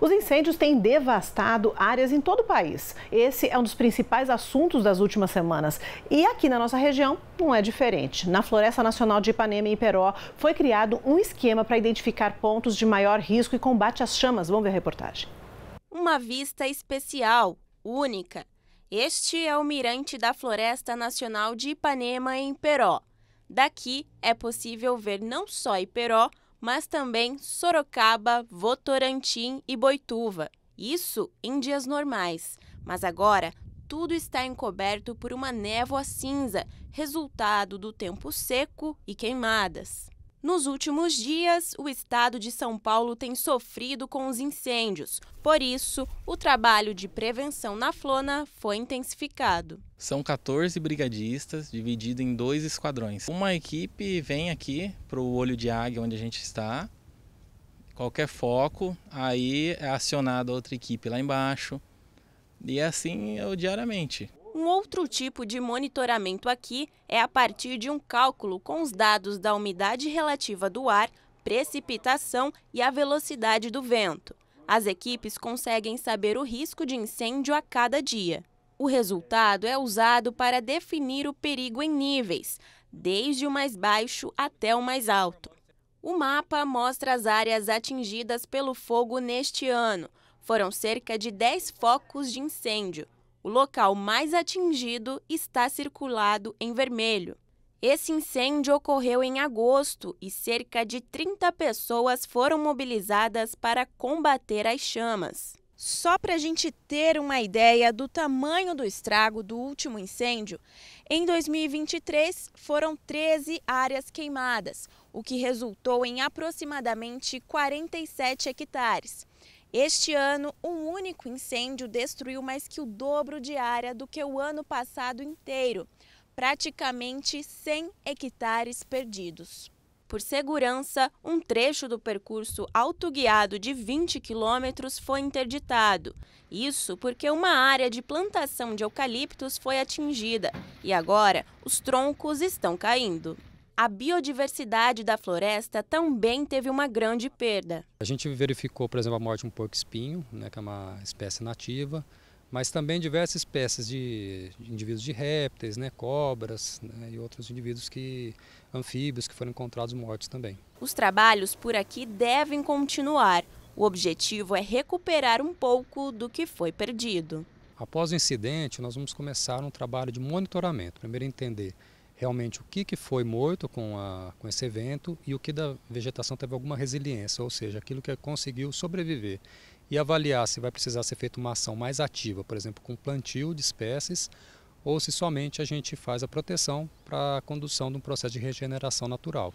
Os incêndios têm devastado áreas em todo o país. Esse é um dos principais assuntos das últimas semanas. E aqui na nossa região não é diferente. Na Floresta Nacional de Ipanema e Iperó foi criado um esquema para identificar pontos de maior risco e combate às chamas. Vamos ver a reportagem. Uma vista especial, única. Este é o mirante da Floresta Nacional de Ipanema em Iperó. Daqui é possível ver não só Iperó, mas também Sorocaba, Votorantim e Boituva. Isso em dias normais, mas agora tudo está encoberto por uma névoa cinza, resultado do tempo seco e queimadas. Nos últimos dias, o estado de São Paulo tem sofrido com os incêndios. Por isso, o trabalho de prevenção na Flona foi intensificado. São 14 brigadistas, divididos em dois esquadrões. Uma equipe vem aqui para o Olho de Águia, onde a gente está. Qualquer foco, aí é acionada outra equipe lá embaixo. E é assim eu é diariamente. Um outro tipo de monitoramento aqui é a partir de um cálculo com os dados da umidade relativa do ar, precipitação e a velocidade do vento. As equipes conseguem saber o risco de incêndio a cada dia. O resultado é usado para definir o perigo em níveis, desde o mais baixo até o mais alto. O mapa mostra as áreas atingidas pelo fogo neste ano. Foram cerca de 10 focos de incêndio, o local mais atingido está circulado em vermelho. Esse incêndio ocorreu em agosto e cerca de 30 pessoas foram mobilizadas para combater as chamas. Só para a gente ter uma ideia do tamanho do estrago do último incêndio, em 2023 foram 13 áreas queimadas, o que resultou em aproximadamente 47 hectares. Este ano, um único incêndio destruiu mais que o dobro de área do que o ano passado inteiro. Praticamente 100 hectares perdidos. Por segurança, um trecho do percurso autoguiado de 20 quilômetros foi interditado. Isso porque uma área de plantação de eucaliptos foi atingida e agora os troncos estão caindo a biodiversidade da floresta também teve uma grande perda. A gente verificou, por exemplo, a morte de um porco-espinho, né, que é uma espécie nativa, mas também diversas espécies de, indivíduos de répteis, né, cobras né, e outros indivíduos que anfíbios que foram encontrados mortos também. Os trabalhos por aqui devem continuar. O objetivo é recuperar um pouco do que foi perdido. Após o incidente, nós vamos começar um trabalho de monitoramento, primeiro entender realmente o que, que foi morto com, a, com esse evento e o que da vegetação teve alguma resiliência, ou seja, aquilo que conseguiu sobreviver. E avaliar se vai precisar ser feita uma ação mais ativa, por exemplo, com plantio de espécies, ou se somente a gente faz a proteção para a condução de um processo de regeneração natural.